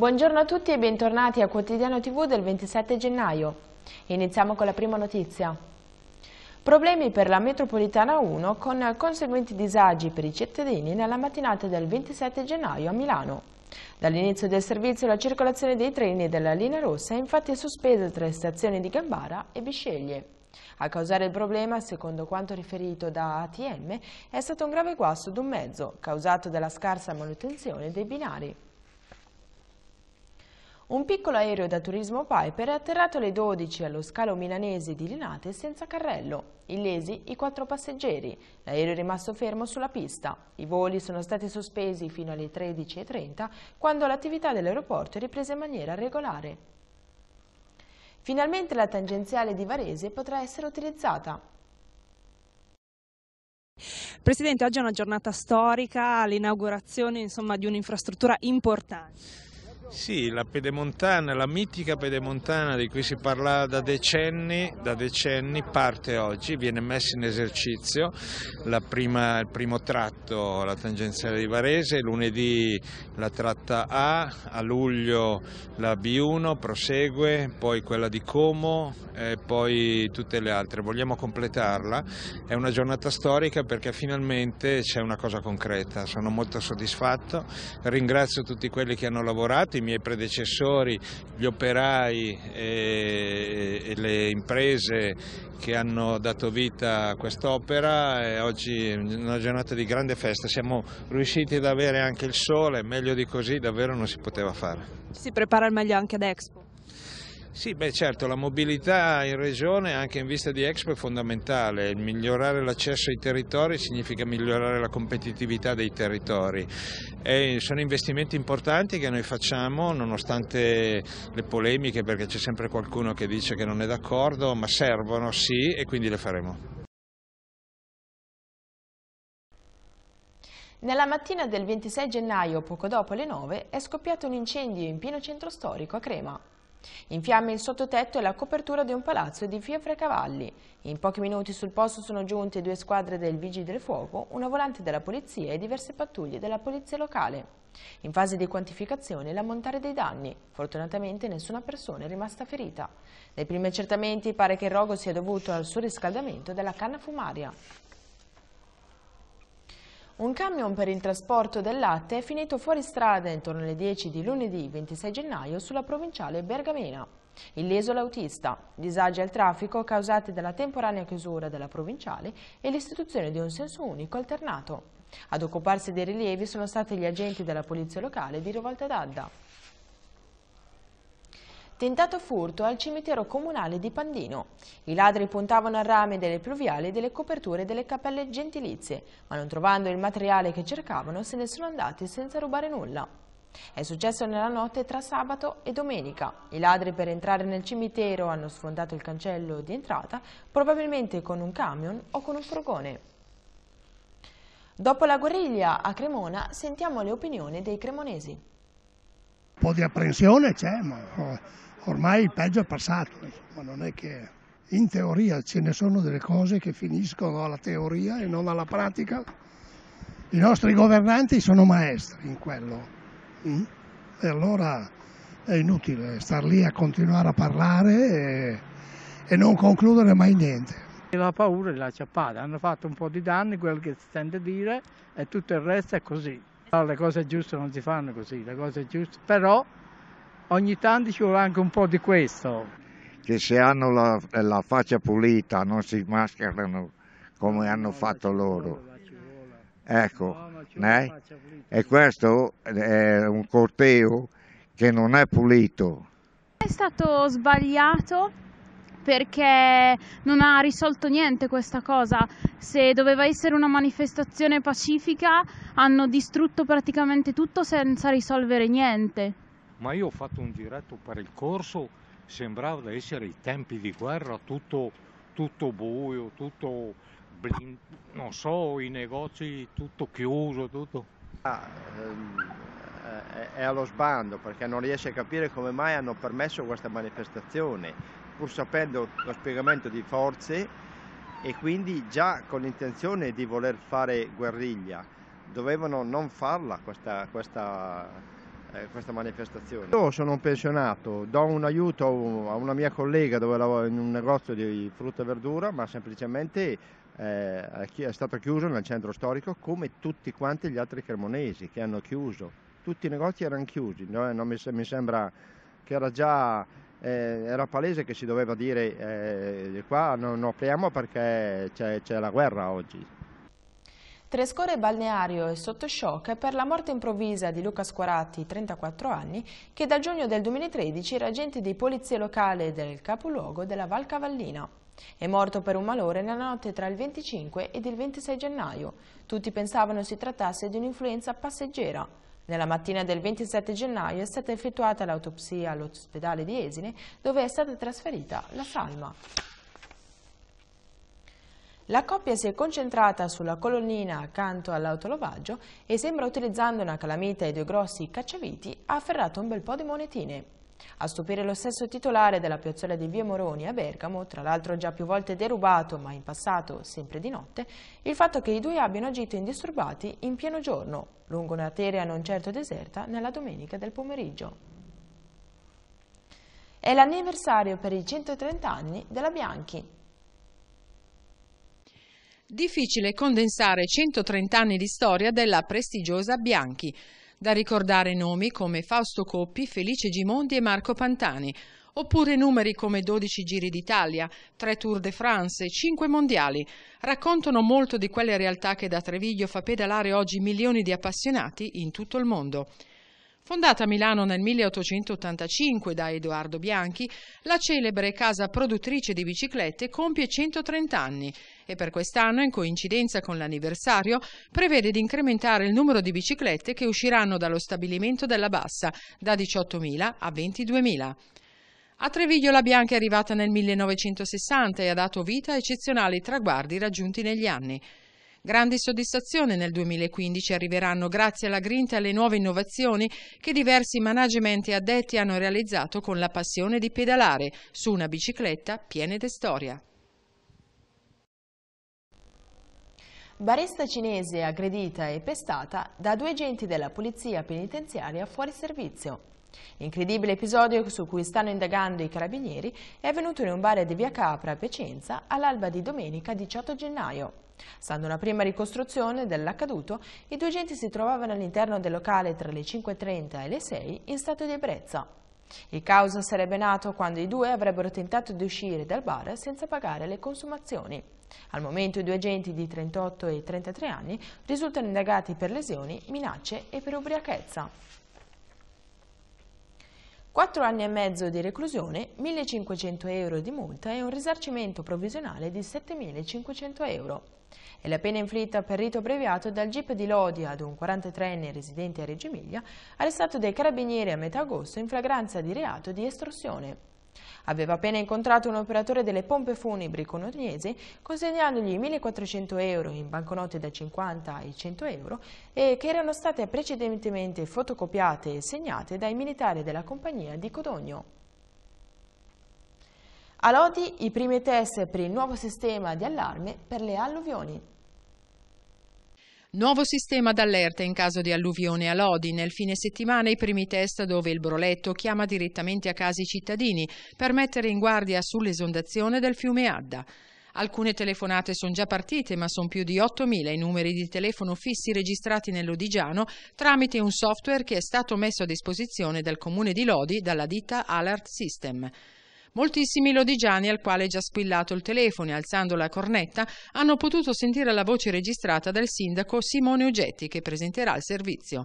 Buongiorno a tutti e bentornati a Quotidiano TV del 27 gennaio. Iniziamo con la prima notizia. Problemi per la metropolitana 1 con conseguenti disagi per i cittadini nella mattinata del 27 gennaio a Milano. Dall'inizio del servizio la circolazione dei treni della linea rossa è infatti sospesa tra le stazioni di Gambara e Bisceglie. A causare il problema, secondo quanto riferito da ATM, è stato un grave guasto d'un mezzo, causato dalla scarsa manutenzione dei binari. Un piccolo aereo da turismo Piper è atterrato alle 12 allo scalo milanese di Linate senza carrello. Illesi i quattro passeggeri. L'aereo è rimasto fermo sulla pista. I voli sono stati sospesi fino alle 13.30 quando l'attività dell'aeroporto è ripresa in maniera regolare. Finalmente la tangenziale di Varese potrà essere utilizzata. Presidente, oggi è una giornata storica, l'inaugurazione di un'infrastruttura importante. Sì, la pedemontana, la mitica pedemontana di cui si parla da decenni, da decenni parte oggi, viene messa in esercizio prima, il primo tratto, la tangenziale di Varese, lunedì la tratta A, a luglio la B1 prosegue, poi quella di Como e poi tutte le altre. Vogliamo completarla, è una giornata storica perché finalmente c'è una cosa concreta, sono molto soddisfatto, ringrazio tutti quelli che hanno lavorato, i miei predecessori, gli operai e, e le imprese che hanno dato vita a quest'opera e oggi è una giornata di grande festa, siamo riusciti ad avere anche il sole, meglio di così davvero non si poteva fare. si prepara al meglio anche ad Expo? Sì, beh certo, la mobilità in regione anche in vista di Expo è fondamentale, migliorare l'accesso ai territori significa migliorare la competitività dei territori e sono investimenti importanti che noi facciamo nonostante le polemiche perché c'è sempre qualcuno che dice che non è d'accordo, ma servono sì e quindi le faremo. Nella mattina del 26 gennaio, poco dopo le 9, è scoppiato un incendio in pieno centro storico a Crema. In fiamme il sottotetto e la copertura di un palazzo di Via Frecavalli. In pochi minuti sul posto sono giunte due squadre del Vigili del Fuoco, una volante della polizia e diverse pattuglie della polizia locale. In fase di quantificazione l'ammontare dei danni, fortunatamente nessuna persona è rimasta ferita. Nei primi accertamenti pare che il rogo sia dovuto al surriscaldamento della canna fumaria. Un camion per il trasporto del latte è finito fuori strada intorno alle 10 di lunedì 26 gennaio sulla provinciale Bergamena. Illeso l'autista, disagi al traffico causati dalla temporanea chiusura della provinciale e l'istituzione di un senso unico alternato. Ad occuparsi dei rilievi sono stati gli agenti della polizia locale di Rivolta d'Adda. Tentato furto al cimitero comunale di Pandino. I ladri puntavano a rame delle pluviali e delle coperture delle cappelle gentilizie, ma non trovando il materiale che cercavano se ne sono andati senza rubare nulla. È successo nella notte tra sabato e domenica. I ladri per entrare nel cimitero hanno sfondato il cancello di entrata, probabilmente con un camion o con un furgone. Dopo la guerriglia a Cremona sentiamo le opinioni dei cremonesi. Un po' di apprensione c'è, ma oh, ormai il peggio è passato, ma non è che in teoria ce ne sono delle cose che finiscono alla teoria e non alla pratica. I nostri governanti sono maestri in quello mm? e allora è inutile star lì a continuare a parlare e, e non concludere mai niente. La paura è la ciappata, hanno fatto un po' di danni, quello che si tende a dire e tutto il resto è così. le cose giuste non si fanno così, le cose giuste, però ogni tanto ci vuole anche un po' di questo. Che se hanno la, la faccia pulita non si mascherano come hanno fatto loro. Ecco, eh? e questo è un corteo che non è pulito. È stato sbagliato perché non ha risolto niente questa cosa. Se doveva essere una manifestazione pacifica hanno distrutto praticamente tutto senza risolvere niente ma io ho fatto un giretto per il corso, sembrava di essere i tempi di guerra, tutto, tutto buio, tutto, blind, non so, i negozi tutto chiuso, tutto. Ah, ehm, è allo sbando perché non riesce a capire come mai hanno permesso questa manifestazione, pur sapendo lo spiegamento di forze e quindi già con l'intenzione di voler fare guerriglia. Dovevano non farla questa, questa eh, questa manifestazione. Io sono un pensionato, do un aiuto a una mia collega dove lavoro in un negozio di frutta e verdura, ma semplicemente eh, è stato chiuso nel centro storico come tutti quanti gli altri cremonesi che hanno chiuso. Tutti i negozi erano chiusi, eh, mi, sembra che era già era palese che si doveva dire eh, qua non apriamo perché c'è la guerra oggi. Trescore Balneario e sotto shock per la morte improvvisa di Luca Squaratti, 34 anni, che da giugno del 2013 era agente di polizia locale del capoluogo della Val Cavallina. È morto per un malore nella notte tra il 25 ed il 26 gennaio. Tutti pensavano si trattasse di un'influenza passeggera. Nella mattina del 27 gennaio è stata effettuata l'autopsia all'ospedale di Esine, dove è stata trasferita la salma. La coppia si è concentrata sulla colonnina accanto all'autolovaggio e sembra utilizzando una calamita e due grossi cacciaviti ha afferrato un bel po' di monetine. A stupire lo stesso titolare della piazzola di Via Moroni a Bergamo, tra l'altro già più volte derubato ma in passato sempre di notte, il fatto che i due abbiano agito indisturbati in pieno giorno, lungo una un'arteria non certo deserta nella domenica del pomeriggio. È l'anniversario per i 130 anni della Bianchi, difficile condensare 130 anni di storia della prestigiosa Bianchi. Da ricordare nomi come Fausto Coppi, Felice Gimondi e Marco Pantani, oppure numeri come 12 Giri d'Italia, 3 Tour de France, 5 Mondiali, raccontano molto di quelle realtà che da Treviglio fa pedalare oggi milioni di appassionati in tutto il mondo. Fondata a Milano nel 1885 da Edoardo Bianchi, la celebre casa produttrice di biciclette compie 130 anni e per quest'anno, in coincidenza con l'anniversario, prevede di incrementare il numero di biciclette che usciranno dallo stabilimento della Bassa da 18.000 a 22.000. A Treviglio la Bianca è arrivata nel 1960 e ha dato vita a eccezionali traguardi raggiunti negli anni. Grande soddisfazione nel 2015 arriveranno grazie alla grinta e alle nuove innovazioni che diversi management e addetti hanno realizzato con la passione di pedalare su una bicicletta piena di storia. Barista cinese aggredita e pestata da due agenti della polizia penitenziaria fuori servizio. Incredibile episodio su cui stanno indagando i carabinieri è avvenuto in un bar di Via Capra, a Piacenza, all'alba di domenica 18 gennaio. Stando una prima ricostruzione dell'accaduto, i due agenti si trovavano all'interno del locale tra le 5.30 e le 6 in stato di ebbrezza. Il caos sarebbe nato quando i due avrebbero tentato di uscire dal bar senza pagare le consumazioni. Al momento i due agenti di 38 e 33 anni risultano indagati per lesioni, minacce e per ubriachezza. 4 anni e mezzo di reclusione, 1.500 euro di multa e un risarcimento provvisionale di 7.500 euro. È la pena inflitta per rito abbreviato dal GIP di Lodi ad un 43enne residente a Reggio Emilia, arrestato dai carabinieri a metà agosto in flagranza di reato di estorsione. Aveva appena incontrato un operatore delle pompe funebri con conognesi consegnandogli 1.400 euro in banconote da 50 ai 100 euro e che erano state precedentemente fotocopiate e segnate dai militari della compagnia di Codogno. A Lodi i primi test per il nuovo sistema di allarme per le alluvioni. Nuovo sistema d'allerta in caso di alluvione a Lodi. Nel fine settimana i primi test dove il Broletto chiama direttamente a casa i cittadini per mettere in guardia sull'esondazione del fiume Adda. Alcune telefonate sono già partite, ma sono più di 8.000 i numeri di telefono fissi registrati nell'Odigiano tramite un software che è stato messo a disposizione dal comune di Lodi dalla ditta Alert System. Moltissimi lodigiani al quale è già squillato il telefono e alzando la cornetta hanno potuto sentire la voce registrata dal sindaco Simone Ugetti che presenterà il servizio.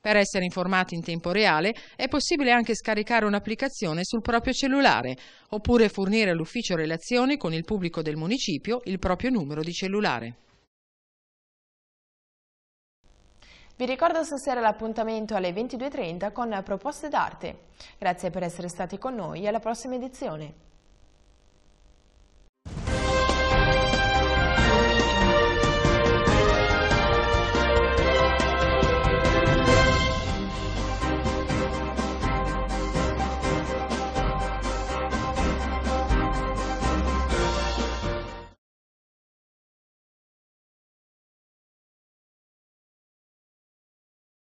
Per essere informati in tempo reale è possibile anche scaricare un'applicazione sul proprio cellulare oppure fornire all'ufficio relazioni con il pubblico del municipio il proprio numero di cellulare. Vi ricordo stasera l'appuntamento alle 22.30 con proposte d'arte. Grazie per essere stati con noi e alla prossima edizione.